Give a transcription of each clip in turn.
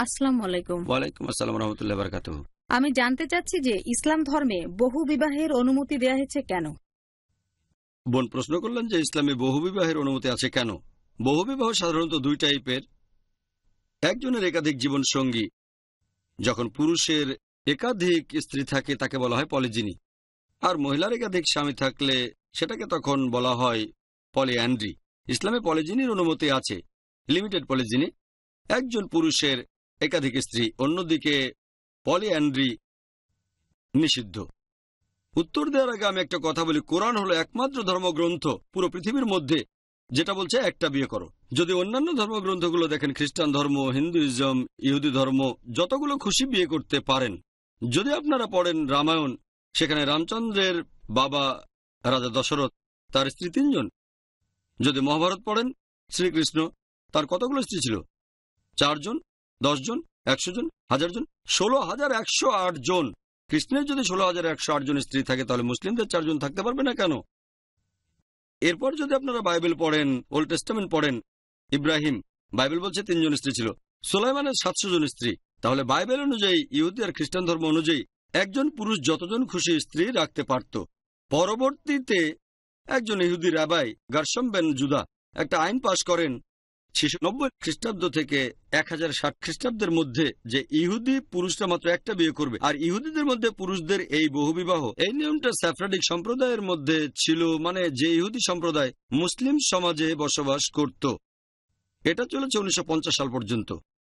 আসসালাম ওয়ালাইকুম আসসালাম আমি জানতে চাচ্ছি যে ইসলাম ধর্মে বহু বিবাহের অনুমতি দেয়া হয়েছে কেন বোন প্রশ্ন করলেন যে ইসলামে বহু বিবাহের অনুমতি আছে কেন বহু বিবাহ সাধারণত দুই টাইপের একজনের একাধিক জীবন সঙ্গী যখন পুরুষের একাধিক স্ত্রী থাকে তাকে বলা হয় পলিজিনি আর মহিলার একাধিক স্বামী থাকলে সেটাকে তখন বলা হয় পলি অ্যান্ড্রি ইসলামে পলিজিনির অনুমতি আছে লিমিটেড পলিজিনি একজন পুরুষের একাধিক স্ত্রী অন্যদিকে পলিঅ্যান্ড্রি নিষিদ্ধ উত্তর দেওয়ার আগে আমি একটা কথা বলি কোরআন হলো একমাত্র ধর্মগ্রন্থ পুরো পৃথিবীর মধ্যে যেটা বলছে একটা বিয়ে করো যদি অন্যান্য ধর্মগ্রন্থগুলো দেখেন খ্রিস্টান ধর্ম হিন্দুইজম ইহুদি ধর্ম যতগুলো খুশি বিয়ে করতে পারেন যদি আপনারা পড়েন রামায়ণ সেখানে রামচন্দ্রের বাবা রাজা দশরথ তার স্ত্রী তিনজন যদি মহাভারত পড়েন শ্রীকৃষ্ণ তার কতগুলো স্ত্রী ছিল চারজন দশ জন একশো জন হাজার জন ষোলো হাজার একশো আট জন কৃষ্ণের যদি ষোলো হাজার একশো আট জন স্ত্রী থাকে তাহলে মুসলিমদের চারজন থাকতে পারবে না কেন এরপর যদি আপনারা বাইবেল পড়েন ওল্ড টেস্টামেন্ট পড়েন ইব্রাহিম বাইবেল বলছে তিনজন স্ত্রী ছিল সোলাইমানের সাতশো জন স্ত্রী তাহলে বাইবেল অনুযায়ী ইহুদি আর খ্রিস্টান ধর্ম অনুযায়ী একজন পুরুষ যতজন খুশি স্ত্রী রাখতে পারত পরবর্তীতে একজন ইহুদি রাবাই বেন জুদা একটা আইন পাশ করেন ছিষনব্বই খ্রিস্টাব্দ থেকে এক হাজার ষাট খ্রিস্টাব্দের মধ্যে যে ইহুদি পুরুষরা মাত্র একটা বিয়ে করবে আর ইহুদিদের মধ্যে পুরুষদের এই বহুবিবাহ এই নিয়মটা স্যাফ্রাডিক সম্প্রদায়ের মধ্যে ছিল মানে যে ইহুদি সম্প্রদায় মুসলিম সমাজে বসবাস করত এটা চলেছে উনিশশো সাল পর্যন্ত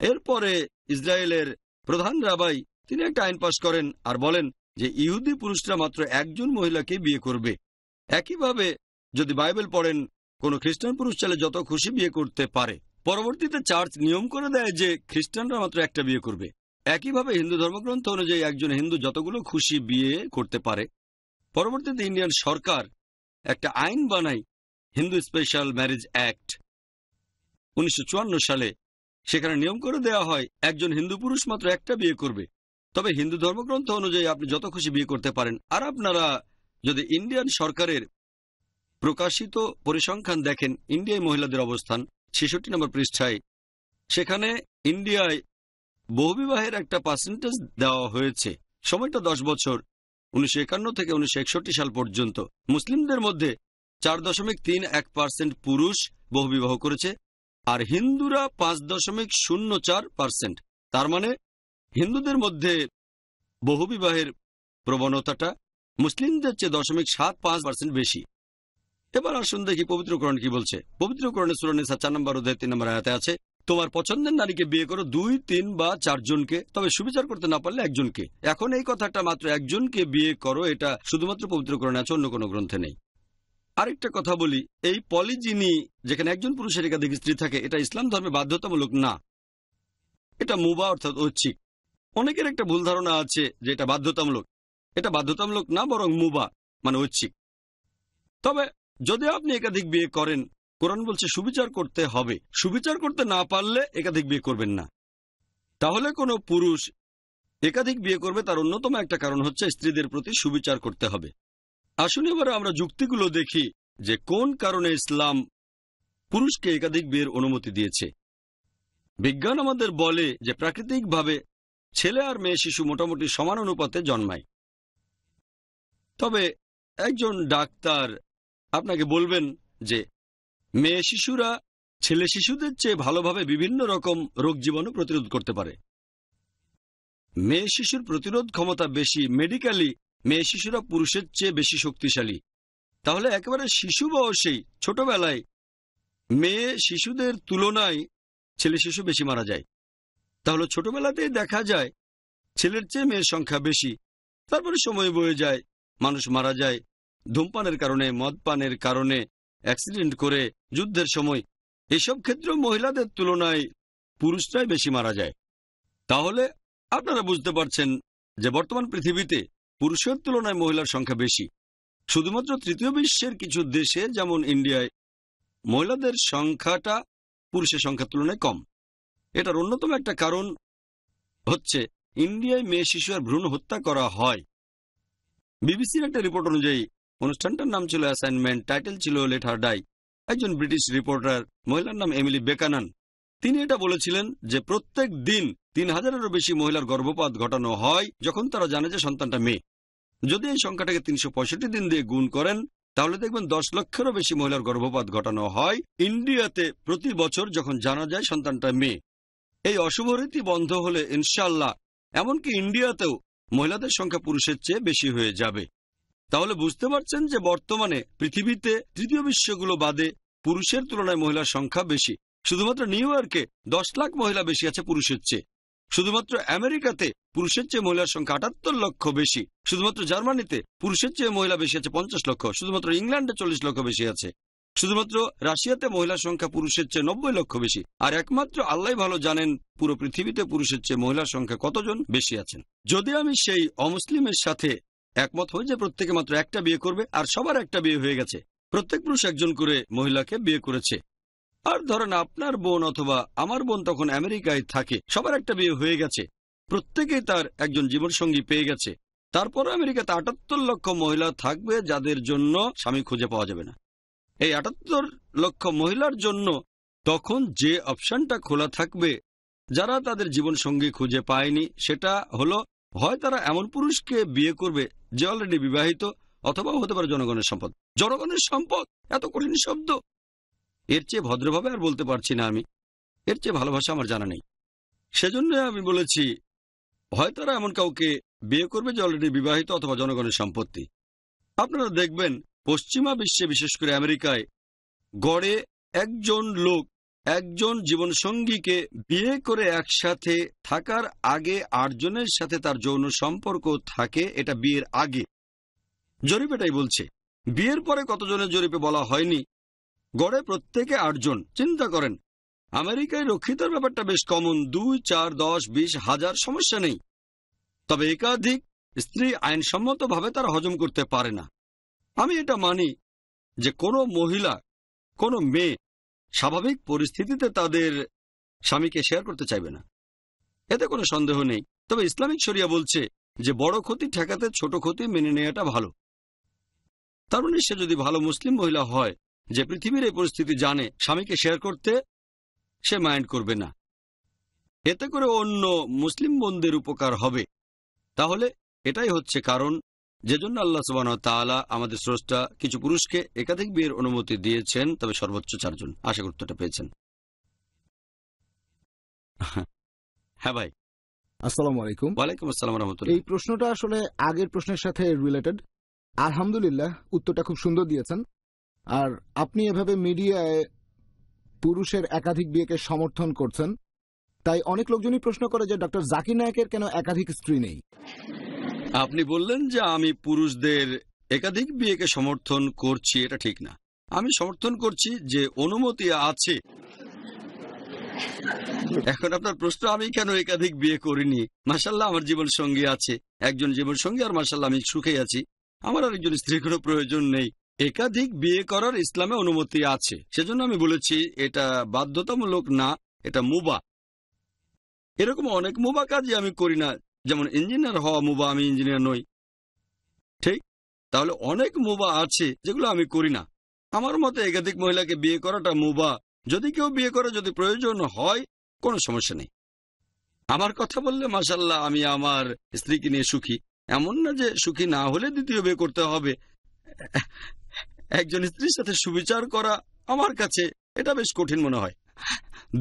এরপরে ইসরায়েলের প্রধান রাবাই তিনি একটা আইন পাশ করেন আর বলেন যে ইহুদি পুরুষরা মাত্র একজন মহিলাকে বিয়ে করবে একইভাবে যদি বাইবেল পড়েন কোনো খ্রিস্টান পুরুষ চাইলে যত খুশি বিয়ে করতে পারে পরবর্তীতে চার্চ নিয়ম করে দেয় যে খ্রিস্টানরা মাত্র একটা বিয়ে করবে একইভাবে হিন্দু ধর্মগ্রন্থ অনুযায়ী একজন হিন্দু যতগুলো খুশি বিয়ে করতে পারে পরবর্তীতে ইন্ডিয়ান সরকার একটা আইন বানায় হিন্দু স্পেশাল ম্যারেজ অ্যাক্ট উনিশশো সালে সেখানে নিয়ম করে দেয়া হয় একজন হিন্দু পুরুষ মাত্র একটা বিয়ে করবে তবে হিন্দু ধর্মগ্রন্থ অনুযায়ী আপনি যত খুশি বিয়ে করতে পারেন আর আপনারা যদি ইন্ডিয়ান সরকারের প্রকাশিত পরিসংখ্যান দেখেন ইন্ডিয়ায় মহিলাদের অবস্থান ছেষট্টি নম্বর পৃষ্ঠায় সেখানে ইন্ডিয়ায় বহুবিবাহের একটা পার্সেন্টেজ দেওয়া হয়েছে সময়টা দশ বছর উনিশশো থেকে উনিশশো সাল পর্যন্ত মুসলিমদের মধ্যে চার দশমিক তিন এক পার্সেন্ট পুরুষ বহুবিবাহ করেছে আর হিন্দুরা পাঁচ দশমিক শূন্য চার পার্সেন্ট তার মানে হিন্দুদের মধ্যে বহুবিবাহের প্রবণতাটা মুসলিমদের চেয়ে দশমিক সাত পাঁচ পার্সেন্ট বেশি এবার আসুন দেখি পবিত্রকরণ কি বলছে পবিত্রকরণে সুরনিসা চার নম্বর অধ্যায় তিন নম্বর আয়াতে আছে তোমার পছন্দের নারীকে বিয়ে করো দুই তিন বা চারজনকে তবে সুবিচার করতে না পারলে একজনকে এখন এই কথাটা মাত্র একজনকে বিয়ে করো এটা শুধুমাত্র পবিত্রকরণে আছে অন্য কোনো গ্রন্থে নেই আরেকটা কথা বলি এই যিনি যেখানে একজন পুরুষের একাধিক স্ত্রী থাকে এটা ইসলাম ধর্মে বাধ্যতামূলক না এটা মুবা অর্থাৎ ঐচ্ছিক অনেকের একটা ভুল ধারণা আছে যে এটা বাধ্যতামূলক এটা বাধ্যতামূলক না বরং মুবা মানে ঐচ্ছিক তবে যদি আপনি একাধিক বিয়ে করেন কোরআন বলছে সুবিচার করতে হবে সুবিচার করতে না পারলে একাধিক বিয়ে করবেন না তাহলে কোনো পুরুষ একাধিক বিয়ে করবে তার অন্যতম একটা কারণ হচ্ছে স্ত্রীদের প্রতি সুবিচার করতে হবে আসুন এবারে আমরা যুক্তিগুলো দেখি যে কোন কারণে ইসলাম পুরুষকে একাধিক বিয়ের অনুমতি দিয়েছে বিজ্ঞান আমাদের বলে যে প্রাকৃতিকভাবে ছেলে আর মেয়ে শিশু মোটামুটি সমান অনুপাতে জন্মায় তবে একজন ডাক্তার আপনাকে বলবেন যে মেয়ে শিশুরা ছেলে শিশুদের চেয়ে ভালোভাবে বিভিন্ন রকম রোগ জীবাণু প্রতিরোধ করতে পারে মেয়ে শিশুর প্রতিরোধ ক্ষমতা বেশি মেডিকেলি মেয়ে শিশুরা পুরুষের চেয়ে বেশি শক্তিশালী তাহলে একেবারে শিশু বয়সেই ছোটবেলায় মেয়ে শিশুদের তুলনায় ছেলে শিশু বেশি মারা যায় তাহলে ছোটবেলাতেই দেখা যায় ছেলের চেয়ে মেয়ের সংখ্যা বেশি তারপরে সময় বয়ে যায় মানুষ মারা যায় ধূমপানের কারণে মদপানের কারণে অ্যাক্সিডেন্ট করে যুদ্ধের সময় এসব ক্ষেত্রে মহিলাদের তুলনায় পুরুষরাই বেশি মারা যায় তাহলে আপনারা বুঝতে পারছেন যে বর্তমান পৃথিবীতে পুরুষের তুলনায় মহিলার সংখ্যা বেশি শুধুমাত্র তৃতীয় বিশ্বের কিছু দেশে যেমন ইন্ডিয়ায় মহিলাদের সংখ্যাটা পুরুষের সংখ্যার তুলনায় কম এটার অন্যতম একটা কারণ হচ্ছে ইন্ডিয়ায় মেয়ে শিশু আর ভ্রূণ হত্যা করা হয় বিবিসির একটা রিপোর্ট অনুযায়ী অনুষ্ঠানটার নাম ছিল অ্যাসাইনমেন্ট টাইটেল ছিল লেটার ডাই একজন ব্রিটিশ রিপোর্টার মহিলার নাম এমিলি বেকানান তিনি এটা বলেছিলেন যে প্রত্যেক দিন তিন হাজারেরও বেশি মহিলার গর্ভপাত ঘটানো হয় যখন তারা জানে যে সন্তানটা মেয়ে যদি এই সংখ্যাটাকে তিনশো দিন দিয়ে গুণ করেন তাহলে দেখবেন দশ লক্ষেরও বেশি মহিলার গর্ভপাত ঘটানো হয় ইন্ডিয়াতে প্রতি বছর যখন জানা যায় সন্তানটা মেয়ে এই অশুভ রীতি বন্ধ হলে ইনশাল্লাহ এমনকি ইন্ডিয়াতেও মহিলাদের সংখ্যা পুরুষের চেয়ে বেশি হয়ে যাবে তাহলে বুঝতে পারছেন যে বর্তমানে পৃথিবীতে তৃতীয় বিশ্বগুলো বাদে পুরুষের তুলনায় মহিলার সংখ্যা বেশি শুধুমাত্র নিউ ইয়র্কে দশ লাখ মহিলা বেশি আছে পুরুষের চেয়ে শুধুমাত্র আমেরিকাতে পুরুষের চেয়ে মহিলার সংখ্যা আটাত্তর লক্ষ বেশি শুধুমাত্র জার্মানিতে পুরুষের চেয়ে মহিলা বেশি আছে পঞ্চাশ লক্ষ শুধুমাত্র ইংল্যান্ডে চল্লিশ লক্ষ বেশি আছে শুধুমাত্র রাশিয়াতে মহিলার সংখ্যা পুরুষের চেয়ে নব্বই লক্ষ বেশি আর একমাত্র আল্লাহ ভালো জানেন পুরো পৃথিবীতে পুরুষের চেয়ে মহিলার সংখ্যা কতজন বেশি আছেন যদি আমি সেই অমুসলিমের সাথে একমত হয় যে প্রত্যেকে মাত্র একটা বিয়ে করবে আর সবার একটা বিয়ে হয়ে গেছে প্রত্যেক পুরুষ একজন করে মহিলাকে বিয়ে করেছে আর ধরেন আপনার বোন অথবা আমার বোন তখন আমেরিকায় থাকে সবার একটা বিয়ে হয়ে গেছে প্রত্যেকেই তার একজন জীবনসঙ্গী পেয়ে গেছে তারপর আমেরিকাতে আটাত্তর লক্ষ মহিলা থাকবে যাদের জন্য স্বামী খুঁজে পাওয়া যাবে না এই আটাত্তর লক্ষ মহিলার জন্য তখন যে অপশনটা খোলা থাকবে যারা তাদের জীবনসঙ্গী খুঁজে পায়নি সেটা হলো হয় তারা এমন পুরুষকে বিয়ে করবে যে অলরেডি বিবাহিত অথবা হতে পারে জনগণের সম্পদ জনগণের সম্পদ এত কঠিন শব্দ এর চেয়ে ভদ্রভাবে আর বলতে পারছি না আমি এর চেয়ে ভালোবাসা আমার জানা নেই সেজন্য আমি বলেছি হয় তারা এমন কাউকে বিয়ে করবে যে অলরেডি বিবাহিত অথবা জনগণের সম্পত্তি আপনারা দেখবেন পশ্চিমা বিশ্বে বিশেষ করে আমেরিকায় গড়ে একজন লোক একজন জীবনসঙ্গীকে বিয়ে করে একসাথে থাকার আগে আটজনের সাথে তার যৌন সম্পর্ক থাকে এটা বিয়ের আগে জরিপেটাই বলছে বিয়ের পরে কতজনের জরিপে বলা হয়নি গড়ে প্রত্যেকে আটজন চিন্তা করেন আমেরিকায় রক্ষিতর ব্যাপারটা বেশ কমন দুই চার দশ বিশ হাজার সমস্যা নেই তবে একাধিক স্ত্রী আইনসম্মতভাবে তার হজম করতে পারে না আমি এটা মানি যে কোনো মহিলা কোনো মেয়ে স্বাভাবিক পরিস্থিতিতে তাদের স্বামীকে শেয়ার করতে চাইবে না এতে কোনো সন্দেহ নেই তবে ইসলামিক শরিয়া বলছে যে বড় ক্ষতি ঠেকাতে ছোট ক্ষতি মেনে নেওয়াটা ভালো তার মানে সে যদি ভালো মুসলিম মহিলা হয় যে পৃথিবীর এই পরিস্থিতি জানে স্বামীকে শেয়ার করতে সে মাইন্ড করবে না এতে করে অন্য মুসলিম বন্ধের উপকার হবে তাহলে এটাই হচ্ছে কারণ যেজন্য আল্লাহ সুবান তালা আমাদের স্রষ্টা কিছু পুরুষকে একাধিক বিয়ের অনুমতি দিয়েছেন তবে সর্বোচ্চ চারজন আশা গুরুত্বটা পেয়েছেন হ্যাঁ ভাই আসসালামু আলাইকুম ওয়ালাইকুম আসসালাম রহমতুল্লাহ এই প্রশ্নটা আসলে আগের প্রশ্নের সাথে রিলেটেড আলহামদুলিল্লাহ উত্তরটা খুব সুন্দর দিয়েছেন আর আপনি এভাবে মিডিয়ায় পুরুষের একাধিক বিয়েকে সমর্থন করছেন তাই অনেক লোকজনই প্রশ্ন করে যে ডক্টর জাকির নায়কের কেন একাধিক স্ত্রী নেই আপনি বললেন যে আমি পুরুষদের একাধিক বিয়েকে সমর্থন করছি এটা ঠিক না আমি সমর্থন করছি যে অনুমতি আছে এখন আপনার প্রশ্ন আমি কেন একাধিক বিয়ে করিনি মাসাল্লাহ আমার জীবন সঙ্গী আছে একজন জীবন সঙ্গী আর মাসাল্লাহ আমি সুখে আছি আমার আর একজন স্ত্রী কোনো প্রয়োজন নেই একাধিক বিয়ে করার ইসলামে অনুমতি আছে সেজন্য আমি বলেছি এটা বাধ্যতামূলক না এটা মুবা এরকম অনেক মুবা কাজই আমি করি না যেমন ইঞ্জিনিয়ার হওয়া মুবা আমি ইঞ্জিনিয়ার নই ঠিক তাহলে অনেক মুবা আছে যেগুলো আমি করি না আমার মতে একাধিক মহিলাকে বিয়ে করাটা মুবা যদি কেউ বিয়ে করে যদি প্রয়োজন হয় কোনো সমস্যা নেই আমার কথা বললে মাসাল্লাহ আমি আমার স্ত্রীকে নিয়ে সুখী এমন না যে সুখী না হলে দ্বিতীয় বিয়ে করতে হবে একজন স্ত্রীর সাথে সুবিচার করা আমার কাছে এটা বেশ কঠিন মনে হয়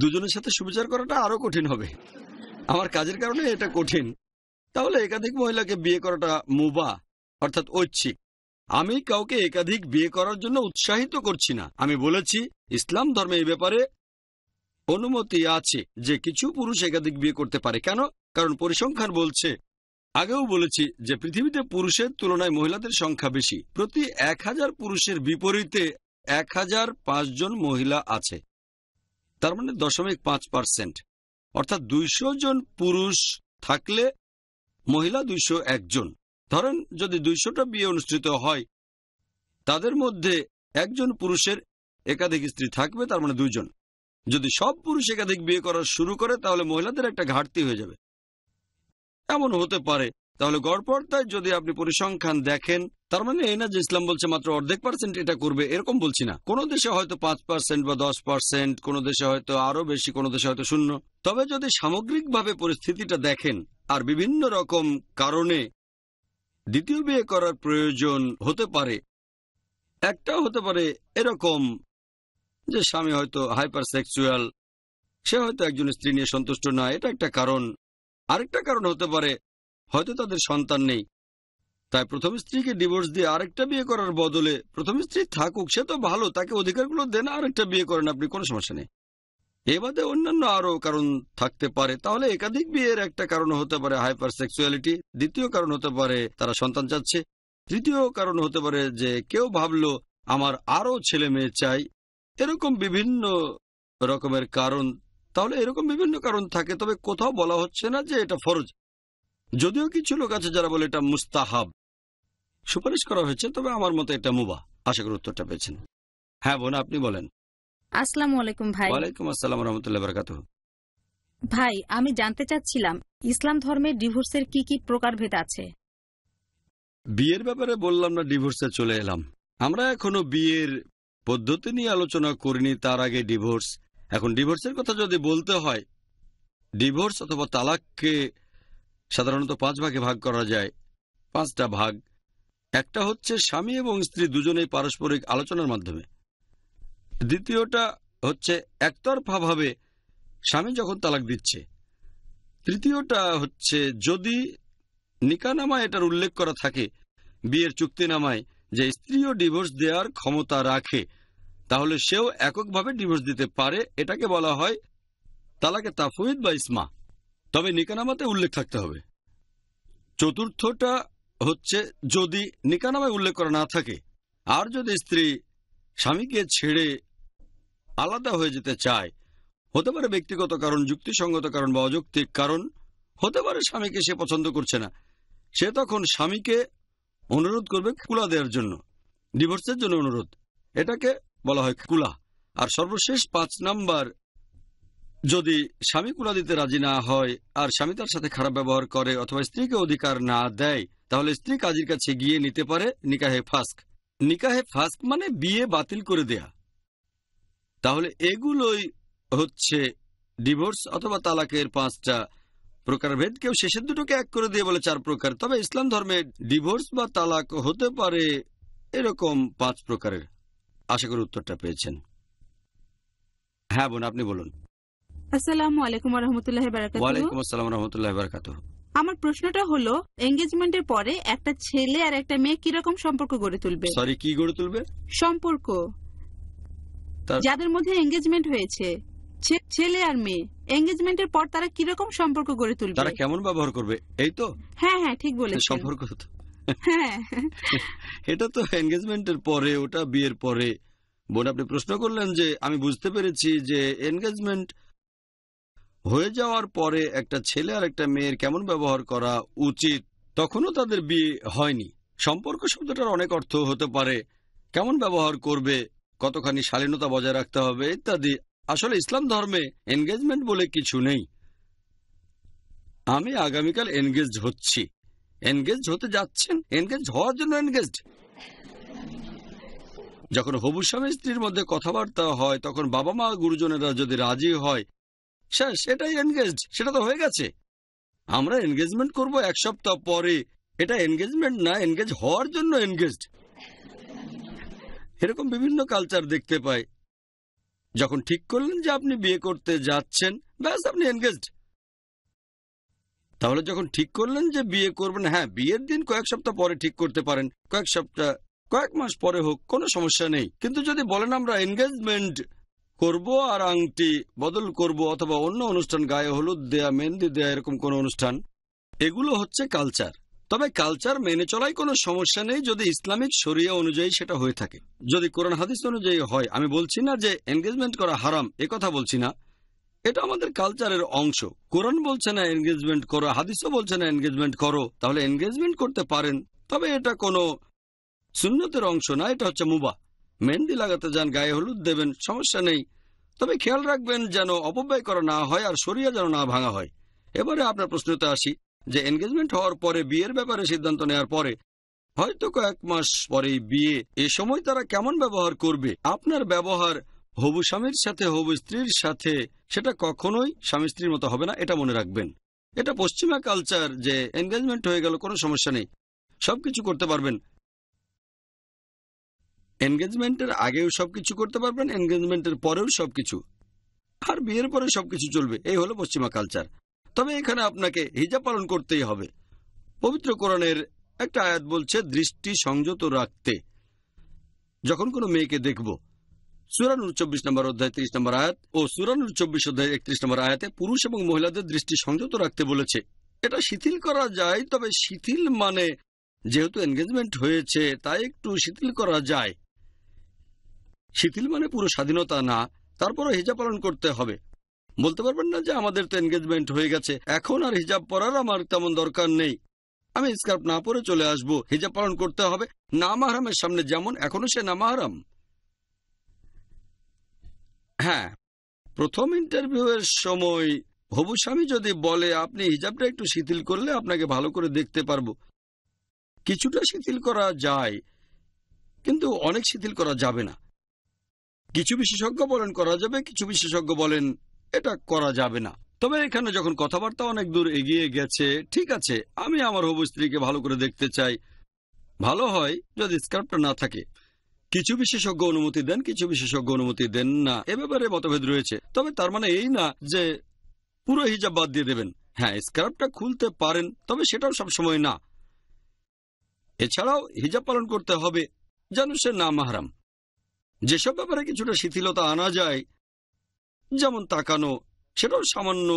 দুজনের সাথে সুবিচার করাটা আরো কঠিন হবে আমার কাজের কারণে এটা কঠিন তাহলে একাধিক মহিলাকে বিয়ে করাটা মুবা অর্থাৎ ঐচ্ছিক আমি কাউকে একাধিক বিয়ে করার জন্য উৎসাহিত করছি না আমি বলেছি ইসলাম ধর্মে এই ব্যাপারে অনুমতি আছে যে কিছু পুরুষ একাধিক বিয়ে করতে পারে কেন কারণ পরিসংখ্যান বলছে আগেও বলেছি যে পৃথিবীতে পুরুষের তুলনায় মহিলাদের সংখ্যা বেশি প্রতি এক হাজার পুরুষের বিপরীতে এক হাজার পাঁচজন মহিলা আছে তার মানে দশমিক পাঁচ পার্সেন্ট অর্থাৎ দুইশো জন পুরুষ থাকলে মহিলা দুইশো একজন ধরেন যদি দুইশোটা বিয়ে অনুষ্ঠিত হয় তাদের মধ্যে একজন পুরুষের একাধিক স্ত্রী থাকবে তার মানে দুইজন যদি সব পুরুষ একাধিক বিয়ে করা শুরু করে তাহলে মহিলাদের একটা ঘাটতি হয়ে যাবে এমন হতে পারে তাহলে গড়পর্তায় যদি আপনি পরিসংখ্যান দেখেন তার মানে এই না যে ইসলাম বলছে মাত্র অর্ধেক পার্সেন্ট এটা করবে এরকম বলছি না কোনো দেশে হয়তো পাঁচ পার্সেন্ট বা দশ পার্সেন্ট কোনো দেশে হয়তো আরো বেশি কোনো দেশে হয়তো শূন্য তবে যদি সামগ্রিকভাবে পরিস্থিতিটা দেখেন আর বিভিন্ন রকম কারণে দ্বিতীয় বিয়ে করার প্রয়োজন হতে পারে একটা হতে পারে এরকম যে স্বামী হয়তো হাইপার সেক্সুয়াল সে হয়তো একজন স্ত্রী নিয়ে সন্তুষ্ট না এটা একটা কারণ আরেকটা কারণ হতে পারে হয়তো তাদের সন্তান নেই তাই প্রথম স্ত্রীকে ডিভোর্স দিয়ে আরেকটা বিয়ে করার বদলে প্রথম স্ত্রী থাকুক সে তো ভালো তাকে অধিকারগুলো দেন আরেকটা বিয়ে করেন আপনি কোনো সমস্যা নেই এ বাদে অন্যান্য আরও কারণ থাকতে পারে তাহলে একাধিক বিয়ের একটা কারণ হতে পারে হাইপার সেক্সুয়ালিটি দ্বিতীয় কারণ হতে পারে তারা সন্তান চাচ্ছে তৃতীয় কারণ হতে পারে যে কেউ ভাবলো আমার আরও ছেলে মেয়ে চাই এরকম বিভিন্ন রকমের কারণ তাহলে এরকম বিভিন্ন কারণ থাকে তবে কোথাও বলা হচ্ছে না যে এটা ফরজ যদিও কিছু লোক আছে যারা বলে এটা মুস্তাহাব সুপারিশ করা হয়েছে তবে আমার মতে এটা মুবা আশা করি উত্তরটা পেয়েছেন হ্যাঁ বোন আপনি বলেন আসসালামু আলাইকুম ভাই ওয়ালাইকুম আসসালাম রহমতুল্লাহ বারাকাতুহু ভাই আমি জানতে চাচ্ছিলাম ইসলাম ধর্মে ডিভোর্সের কি কি প্রকারভেদ আছে বিয়ের ব্যাপারে বললাম না ডিভোর্সে চলে এলাম আমরা এখনো বিয়ের পদ্ধতি নিয়ে আলোচনা করিনি তার আগে ডিভোর্স এখন ডিভোর্সের কথা যদি বলতে হয় ডিভোর্স অথবা তালাককে সাধারণত পাঁচ ভাগে ভাগ করা যায় পাঁচটা ভাগ একটা হচ্ছে স্বামী এবং স্ত্রী দুজনেই পারস্পরিক আলোচনার মাধ্যমে দ্বিতীয়টা হচ্ছে একতরফাভাবে স্বামী যখন তালাক দিচ্ছে তৃতীয়টা হচ্ছে যদি নিকানামায় এটার উল্লেখ করা থাকে বিয়ের চুক্তিনামায় যে স্ত্রীও ডিভোর্স দেওয়ার ক্ষমতা রাখে তাহলে সেও এককভাবে ডিভোর্স দিতে পারে এটাকে বলা হয় তালাকে তাফুইদ বা ইসমা তবে নিকানামাতে উল্লেখ থাকতে হবে চতুর্থটা হচ্ছে যদি নিকানামে উল্লেখ করা না থাকে আর যদি স্ত্রী স্বামীকে ছেড়ে আলাদা হয়ে যেতে চায় হতে পারে ব্যক্তিগত কারণ যুক্তিসঙ্গত কারণ বা অযৌক্তিক কারণ হতে পারে স্বামীকে সে পছন্দ করছে না সে তখন স্বামীকে অনুরোধ করবে কুলা দেওয়ার জন্য ডিভোর্সের জন্য অনুরোধ এটাকে বলা হয় কুলা আর সর্বশেষ পাঁচ নাম্বার যদি স্বামী কুলা দিতে রাজি না হয় আর স্বামী তার সাথে খারাপ ব্যবহার করে অথবা স্ত্রীকে অধিকার না দেয় তাহলে স্ত্রী কাজীর কাছে গিয়ে নিতে পারে নিকাহে ফাস্ক নিকাহে ফাস্ক মানে বিয়ে বাতিল করে দেয়া তাহলে এগুলোই হচ্ছে ডিভোর্স অথবা তালাকের পাঁচটা প্রকারভেদ কেউ শেষের দুটোকে এক করে দিয়ে বলে চার প্রকার তবে ইসলাম ধর্মে ডিভোর্স বা তালাক হতে পারে এরকম পাঁচ প্রকারের আশা করি উত্তরটা পেয়েছেন হ্যাঁ বোন আপনি বলুন আসসালামু আলাইকুম রহমতুল্লাহ বারাকাতুহু আসসালাম রহমতুল্লাহ বারাকাতুহু আমার প্রশ্নটা হলো পরে একটা ছেলে আর একটা মেয়ে সম্পর্ক গড়ে তুলবে সরি কি গড়ে তুলবে সম্পর্ক যাদের মধ্যে হয়েছে ছেলে আর মেয়ে পর তারা সম্পর্ক গড়ে তুলবে তারা কেমন ব্যবহার করবে এই তো হ্যাঁ হ্যাঁ ঠিক বলেছেন সম্পর্ক তো হ্যাঁ এটা তো এনগেজমেন্টের পরে ওটা বিয়ের পরে বোন আপনি প্রশ্ন করলেন যে আমি বুঝতে পেরেছি যে এনগেজমেন্ট হয়ে যাওয়ার পরে একটা ছেলে আর একটা মেয়ের কেমন ব্যবহার করা উচিত তখনও তাদের বিয়ে হয়নি সম্পর্ক শব্দটার অনেক অর্থ হতে পারে কেমন ব্যবহার করবে কতখানি শালীনতা বজায় রাখতে হবে ইত্যাদি আসলে ইসলাম ধর্মে এনগেজমেন্ট বলে কিছু নেই আমি আগামীকাল এনগেজ হচ্ছি এনগেজ হতে যাচ্ছেন এনগেজ হওয়ার জন্য এনগেজড যখন হবু স্বামী স্ত্রীর মধ্যে কথাবার্তা হয় তখন বাবা মা গুরুজনেরা যদি রাজি হয় স্যার সেটাই এনগেজড সেটা তো হয়ে গেছে আমরা এনগেজমেন্ট করব এক সপ্তাহ পরে এটা এনগেজমেন্ট না এনগেজ হওয়ার জন্য এনগেজড এরকম বিভিন্ন কালচার দেখতে পাই যখন ঠিক করলেন যে আপনি বিয়ে করতে যাচ্ছেন ব্যাস আপনি এনগেজড তাহলে যখন ঠিক করলেন যে বিয়ে করবেন হ্যাঁ বিয়ের দিন কয়েক সপ্তাহ পরে ঠিক করতে পারেন কয়েক সপ্তাহ কয়েক মাস পরে হোক কোনো সমস্যা নেই কিন্তু যদি বলেন আমরা এনগেজমেন্ট করব আর আংটি বদল করব অথবা অন্য অনুষ্ঠান গায়ে হলুদ দেয়া মেহেন্দি দেয়া এরকম কোনো অনুষ্ঠান এগুলো হচ্ছে কালচার তবে কালচার মেনে চলাই কোনো সমস্যা নেই যদি ইসলামিক শরিয়া অনুযায়ী সেটা হয়ে থাকে যদি কোরআন হাদিস অনুযায়ী হয় আমি বলছি না যে এনগেজমেন্ট করা হারাম এ কথা বলছি না এটা আমাদের কালচারের অংশ কোরআন বলছে না এনগেজমেন্ট করো হাদিসও বলছে না এনগেজমেন্ট করো তাহলে এনগেজমেন্ট করতে পারেন তবে এটা কোনো শূন্যতের অংশ না এটা হচ্ছে মুবা মেহেন্দি লাগাতে যান গায়ে হলুদ দেবেন সমস্যা নেই তবে খেয়াল রাখবেন যেন অপব্যয় করা না হয় আর সরিয়া যেন না ভাঙা হয় এবারে আপনার প্রশ্নতে আসি যে এনগেজমেন্ট হওয়ার পরে বিয়ের ব্যাপারে সিদ্ধান্ত নেওয়ার পরে হয়তো কয়েক মাস পরে বিয়ে এ সময় তারা কেমন ব্যবহার করবে আপনার ব্যবহার হবু স্বামীর সাথে হবু স্ত্রীর সাথে সেটা কখনোই স্বামী স্ত্রীর মতো হবে না এটা মনে রাখবেন এটা পশ্চিমা কালচার যে এনগেজমেন্ট হয়ে গেল কোনো সমস্যা নেই সবকিছু করতে পারবেন এনগেজমেন্টের আগেও সব কিছু করতে পারবেন এনগেজমেন্টের পরেও সব কিছু আর বিয়ের পরে সব কিছু চলবে এই হলো পশ্চিমা কালচার তবে এখানে আপনাকে হিজাব পালন করতেই হবে পবিত্র কোরআনের একটা আয়াত বলছে দৃষ্টি সংযত রাখতে যখন কোনো মেয়েকে দেখব সুরানুর চব্বিশ নম্বর অধ্যায় ত্রিশ নম্বর আয়াত ও সুরানুর চব্বিশ অধ্যায় একত্রিশ নম্বর আয়াতে পুরুষ এবং মহিলাদের দৃষ্টি সংযত রাখতে বলেছে এটা শিথিল করা যায় তবে শিথিল মানে যেহেতু এনগেজমেন্ট হয়েছে তাই একটু শিথিল করা যায় শিথিল মানে পুরো স্বাধীনতা না তারপরও হিজাব পালন করতে হবে বলতে পারবেন না যে আমাদের তো এনগেজমেন্ট হয়ে গেছে এখন আর হিজাব পরার আমার তেমন দরকার নেই আমি স্কার্প না পরে চলে আসব হিজাব পালন করতে হবে নামাহারামের সামনে যেমন এখনো সে নামাহারাম হ্যাঁ প্রথম ইন্টারভিউয়ের সময় হবু স্বামী যদি বলে আপনি হিজাবটা একটু শিথিল করলে আপনাকে ভালো করে দেখতে পারবো কিছুটা শিথিল করা যায় কিন্তু অনেক শিথিল করা যাবে না কিছু বিশেষজ্ঞ বলেন করা যাবে কিছু বিশেষজ্ঞ বলেন এটা করা যাবে না তবে এখানে যখন কথাবার্তা অনেক দূর এগিয়ে গেছে ঠিক আছে আমি আমার হবু স্ত্রীকে ভালো করে দেখতে চাই ভালো হয় যদি স্কার্পটা না থাকে কিছু বিশেষজ্ঞ অনুমতি দেন কিছু বিশেষজ্ঞ অনুমতি দেন না এ ব্যাপারে মতভেদ রয়েছে তবে তার মানে এই না যে পুরো হিজাব বাদ দিয়ে দেবেন হ্যাঁ স্কার্ফটা খুলতে পারেন তবে সেটাও সবসময় না এছাড়াও হিজাব পালন করতে হবে যেন সে না মাহারাম যেসব ব্যাপারে কিছুটা শিথিলতা আনা যায় যেমন তাকানো সেটাও সামান্য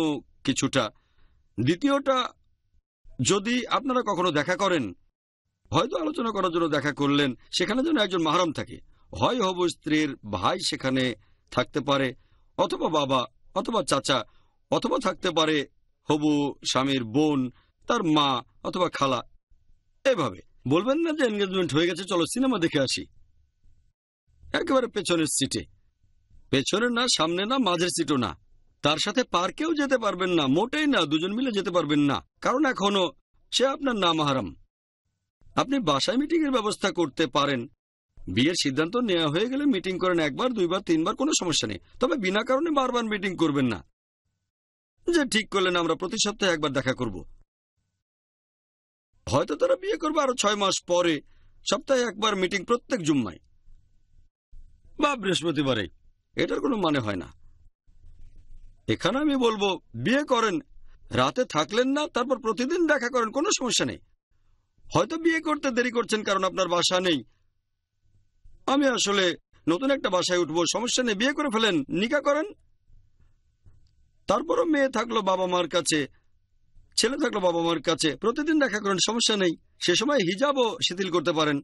কিছুটা দ্বিতীয়টা যদি আপনারা কখনো দেখা করেন হয়তো আলোচনা করার জন্য দেখা করলেন সেখানে যেন একজন মাহারাম থাকে হয় হব স্ত্রীর ভাই সেখানে থাকতে পারে অথবা বাবা অথবা চাচা অথবা থাকতে পারে হবু স্বামীর বোন তার মা অথবা খালা এভাবে বলবেন না যে এনগেজমেন্ট হয়ে গেছে চলো সিনেমা দেখে আসি একেবারে পেছনের সিটে পেছনে না সামনে না মাঝের সিটও না তার সাথে পার্কেও যেতে পারবেন না মোটেই না দুজন মিলে যেতে পারবেন না কারণ এখনো সে আপনার হারাম আপনি বাসায় মিটিংয়ের ব্যবস্থা করতে পারেন বিয়ের সিদ্ধান্ত নেওয়া হয়ে গেলে মিটিং করেন একবার দুইবার তিনবার কোনো সমস্যা নেই তবে বিনা কারণে বারবার মিটিং করবেন না যে ঠিক করলেন আমরা প্রতি সপ্তাহে একবার দেখা করব হয়তো তারা বিয়ে করবে আরো ছয় মাস পরে সপ্তাহে একবার মিটিং প্রত্যেক জুম্মায় বা বৃহস্পতিবারে এটার কোনো মানে হয় না এখানে আমি বলবো বিয়ে করেন রাতে থাকলেন না তারপর প্রতিদিন দেখা করেন কোনো সমস্যা নেই হয়তো বিয়ে করতে দেরি করছেন কারণ আপনার বাসা নেই আমি আসলে নতুন একটা বাসায় উঠবো সমস্যা নেই বিয়ে করে ফেলেন নিকা করেন তারপরও মেয়ে থাকলো বাবা মার কাছে ছেলে থাকলো বাবা মার কাছে প্রতিদিন দেখা করেন সমস্যা নেই সে সময় হিজাবও শিথিল করতে পারেন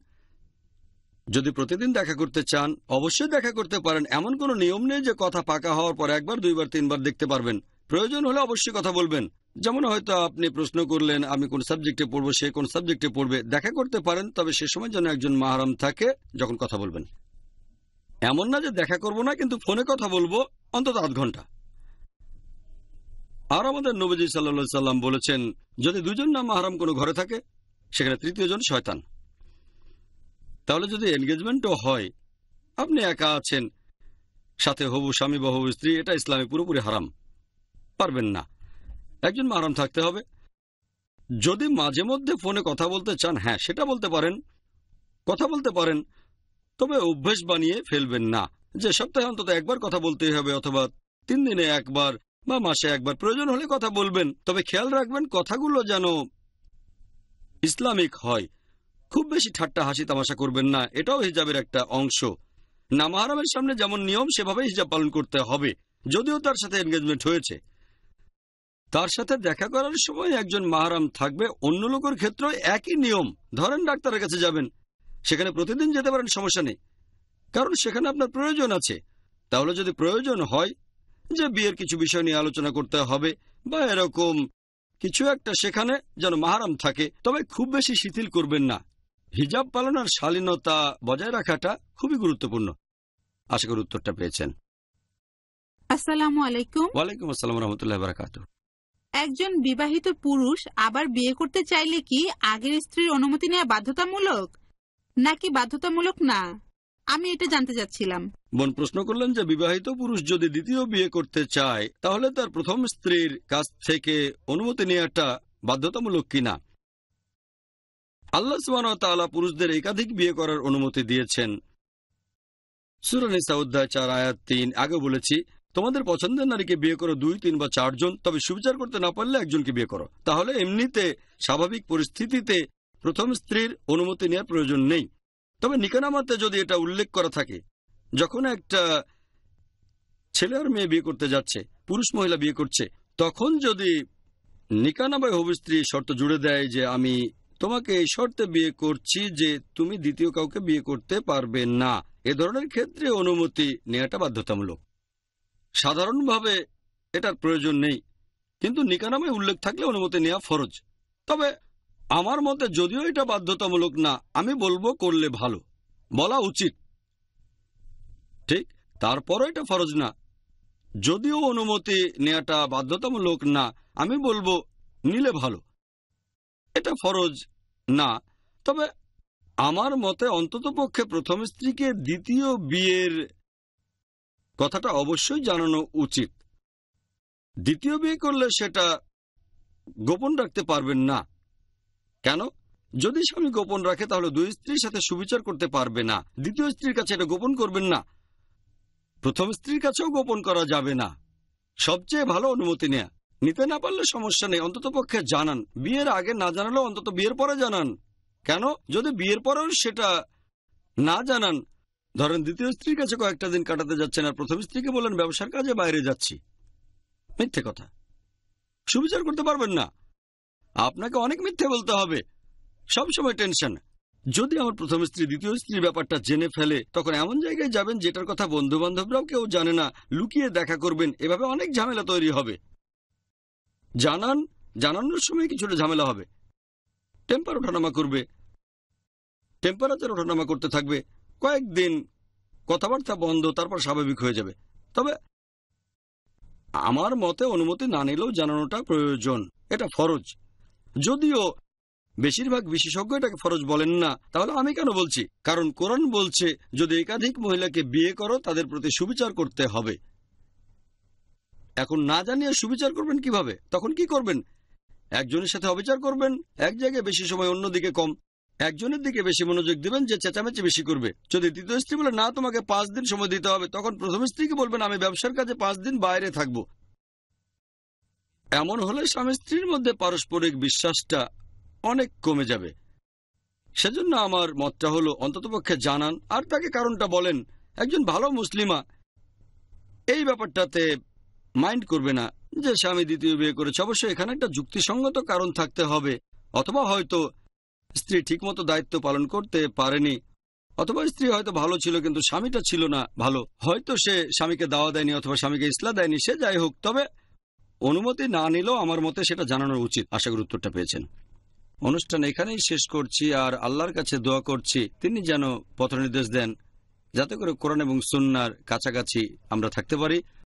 যদি প্রতিদিন দেখা করতে চান অবশ্যই দেখা করতে পারেন এমন কোনো নিয়ম নেই যে কথা পাকা হওয়ার পর একবার দুইবার তিনবার দেখতে পারবেন প্রয়োজন হলে অবশ্যই কথা বলবেন যেমন হয়তো আপনি প্রশ্ন করলেন আমি কোন সাবজেক্টে পড়বো সে কোন সাবজেক্টে পড়বে দেখা করতে পারেন তবে সে সময় যেন একজন মাহারাম থাকে যখন কথা বলবেন এমন না যে দেখা করব না কিন্তু ফোনে কথা বলবো অন্তত আধ ঘন্টা আর আমাদের নবজি সাল্লা সাল্লাম বলেছেন যদি দুজন না মাহারাম কোনো ঘরে থাকে সেখানে তৃতীয় জন শয়তান তাহলে যদি এনগেজমেন্টও হয় আপনি একা আছেন সাথে হবু স্বামী বা স্ত্রী এটা ইসলামে পুরোপুরি হারাম পারবেন না একজন মারাম থাকতে হবে যদি মাঝে মধ্যে ফোনে কথা বলতে চান হ্যাঁ সেটা বলতে পারেন কথা বলতে পারেন তবে অভ্যেস বানিয়ে ফেলবেন না যে সপ্তাহে অন্তত একবার কথা বলতেই হবে অথবা তিন দিনে একবার বা মাসে একবার প্রয়োজন হলে কথা বলবেন তবে খেয়াল রাখবেন কথাগুলো যেন ইসলামিক হয় খুব বেশি ঠাট্টা হাসি তামাশা করবেন না এটাও হিজাবের একটা অংশ নামাহারামের সামনে যেমন নিয়ম সেভাবে হিজাব পালন করতে হবে যদিও তার সাথে এনগেজমেন্ট হয়েছে তার সাথে দেখা করার সময় একজন মাহারাম থাকবে অন্য লোকের ক্ষেত্রে একই নিয়ম ধরেন ডাক্তারের কাছে যাবেন সেখানে প্রতিদিন যেতে পারেন সমস্যা নেই কারণ সেখানে আপনার প্রয়োজন আছে তাহলে যদি প্রয়োজন হয় যে বিয়ের কিছু বিষয় নিয়ে আলোচনা করতে হবে বা এরকম কিছু একটা সেখানে যেন মাহারাম থাকে তবে খুব বেশি শিথিল করবেন না হিজাব পালনের শালীনতা বজায় রাখাটা খুবই গুরুত্বপূর্ণ আশা করি উত্তরটা পেয়েছেন একজন বিবাহিত পুরুষ আবার বিয়ে করতে চাইলে কি আগের স্ত্রীর অনুমতি নেওয়া বাধ্যতামূলক নাকি বাধ্যতামূলক না আমি এটা জানতে চাচ্ছিলাম বোন প্রশ্ন করলেন যে বিবাহিত পুরুষ যদি দ্বিতীয় বিয়ে করতে চায় তাহলে তার প্রথম স্ত্রীর কাছ থেকে অনুমতি নেওয়াটা বাধ্যতামূলক কিনা আল্লাহ সুবাহ পুরুষদের একাধিক বিয়ে করার অনুমতি দিয়েছেন সুরানি অধ্যায় চার আয়াত তিন আগে বলেছি তোমাদের পছন্দের নারীকে বিয়ে করো দুই তিন বা চারজন তবে সুবিচার করতে না পারলে একজনকে বিয়ে করো তাহলে এমনিতে স্বাভাবিক পরিস্থিতিতে প্রথম স্ত্রীর অনুমতি নেওয়ার প্রয়োজন নেই তবে নিকানামাতে যদি এটা উল্লেখ করা থাকে যখন একটা ছেলে আর মেয়ে বিয়ে করতে যাচ্ছে পুরুষ মহিলা বিয়ে করছে তখন যদি নিকানাবায় হবু স্ত্রী শর্ত জুড়ে দেয় যে আমি তোমাকে এই শর্তে বিয়ে করছি যে তুমি দ্বিতীয় কাউকে বিয়ে করতে পারবে না এ ধরনের ক্ষেত্রে অনুমতি নেওয়াটা বাধ্যতামূলক সাধারণভাবে এটার প্রয়োজন নেই কিন্তু নিকা নামে উল্লেখ থাকলে অনুমতি নেওয়া ফরজ তবে আমার মতে যদিও এটা বাধ্যতামূলক না আমি বলবো করলে ভালো বলা উচিত ঠিক তারপরও এটা ফরজ না যদিও অনুমতি নেওয়াটা বাধ্যতামূলক না আমি বলবো নিলে ভালো এটা ফরজ না তবে আমার মতে অন্ততপক্ষে প্রথম স্ত্রীকে দ্বিতীয় বিয়ের কথাটা অবশ্যই জানানো উচিত দ্বিতীয় বিয়ে করলে সেটা গোপন রাখতে পারবেন না কেন যদি স্বামী গোপন রাখে তাহলে দুই স্ত্রীর সাথে সুবিচার করতে পারবে না দ্বিতীয় স্ত্রীর কাছে এটা গোপন করবেন না প্রথম স্ত্রীর কাছেও গোপন করা যাবে না সবচেয়ে ভালো অনুমতি নেয়া নিতে না পারলে সমস্যা নেই অন্তত পক্ষে জানান বিয়ের আগে না জানালেও অন্তত বিয়ের পরে জানান কেন যদি বিয়ের পরেও সেটা না জানান ধরেন দ্বিতীয় স্ত্রীর কাছে কয়েকটা দিন কাটাতে যাচ্ছেন আর প্রথম স্ত্রীকে বলেন ব্যবসার কাজে বাইরে যাচ্ছি মিথ্যে কথা সুবিচার করতে পারবেন না আপনাকে অনেক মিথ্যে বলতে হবে সবসময় টেনশন যদি আমার প্রথম স্ত্রী দ্বিতীয় স্ত্রীর ব্যাপারটা জেনে ফেলে তখন এমন জায়গায় যাবেন যেটার কথা বন্ধু বান্ধবরাও কেউ জানে না লুকিয়ে দেখা করবেন এভাবে অনেক ঝামেলা তৈরি হবে জানান জানানোর সময় কিছুটা ঝামেলা হবে টেম্পার ওঠানামা করবে টেম্পারেচার ওঠানামা করতে থাকবে কয়েকদিন কথাবার্তা বন্ধ তারপর স্বাভাবিক হয়ে যাবে তবে আমার মতে অনুমতি না নিলেও জানানোটা প্রয়োজন এটা ফরজ যদিও বেশিরভাগ বিশেষজ্ঞ এটাকে ফরজ বলেন না তাহলে আমি কেন বলছি কারণ কোরআন বলছে যদি একাধিক মহিলাকে বিয়ে করো তাদের প্রতি সুবিচার করতে হবে এখন না জানিয়ে সুবিচার করবেন কিভাবে তখন কি করবেন একজনের সাথে অবিচার করবেন এক জায়গায় বেশি সময় অন্যদিকে কম একজনের দিকে বেশি মনোযোগ দিবেন যে চেঁচামেচি বেশি করবে যদি তৃতীয় স্ত্রী বলে না তোমাকে পাঁচ দিন সময় দিতে হবে তখন প্রথম স্ত্রীকে বলবেন আমি ব্যবসার কাজে পাঁচ দিন বাইরে থাকব এমন হলে স্বামী স্ত্রীর মধ্যে পারস্পরিক বিশ্বাসটা অনেক কমে যাবে সেজন্য আমার মতটা হলো অন্ততপক্ষে জানান আর তাকে কারণটা বলেন একজন ভালো মুসলিমা এই ব্যাপারটাতে মাইন্ড করবে না যে স্বামী দ্বিতীয় বিয়ে করেছে অবশ্যই এখানে একটা যুক্তিসঙ্গত কারণ থাকতে হবে অথবা হয়তো স্ত্রী ঠিকমতো দায়িত্ব পালন করতে পারেনি অথবা স্ত্রী হয়তো ভালো ছিল কিন্তু স্বামীটা ছিল না ভালো হয়তো সে স্বামীকে দাওয়া দেয়নি অথবা স্বামীকে ইসলা দেয়নি সে যাই হোক তবে অনুমতি না নিলেও আমার মতে সেটা জানানো উচিত আশা করি উত্তরটা পেয়েছেন অনুষ্ঠান এখানেই শেষ করছি আর আল্লাহর কাছে দোয়া করছি তিনি যেন পথনির্দেশ দেন যাতে করে কোরআন এবং সুন্নার কাছাকাছি আমরা থাকতে পারি